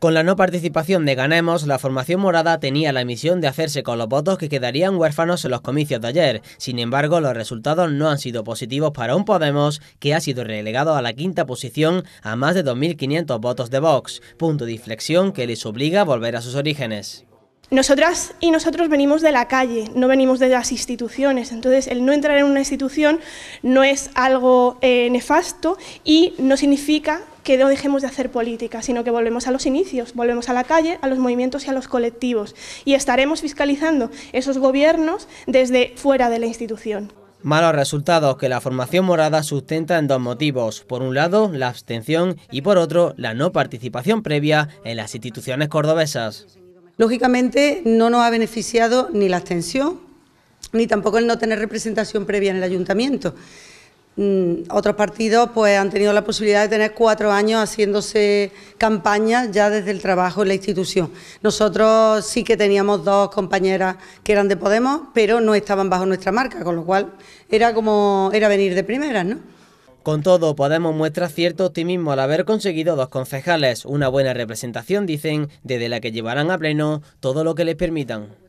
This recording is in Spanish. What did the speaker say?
Con la no participación de Ganemos, la formación morada tenía la misión de hacerse con los votos que quedarían huérfanos en los comicios de ayer. Sin embargo, los resultados no han sido positivos para un Podemos que ha sido relegado a la quinta posición a más de 2.500 votos de Vox, punto de inflexión que les obliga a volver a sus orígenes. Nosotras y nosotros venimos de la calle, no venimos de las instituciones, entonces el no entrar en una institución no es algo eh, nefasto y no significa que no dejemos de hacer política, sino que volvemos a los inicios, volvemos a la calle, a los movimientos y a los colectivos y estaremos fiscalizando esos gobiernos desde fuera de la institución. Malos resultados que la formación morada sustenta en dos motivos. Por un lado, la abstención y por otro, la no participación previa en las instituciones cordobesas. Lógicamente no nos ha beneficiado ni la abstención, ni tampoco el no tener representación previa en el ayuntamiento. Mm, otros partidos pues, han tenido la posibilidad de tener cuatro años haciéndose campaña ya desde el trabajo en la institución. Nosotros sí que teníamos dos compañeras que eran de Podemos, pero no estaban bajo nuestra marca, con lo cual era como era venir de primeras, ¿no? Con todo, Podemos muestra cierto optimismo al haber conseguido dos concejales, una buena representación, dicen, desde la que llevarán a pleno todo lo que les permitan.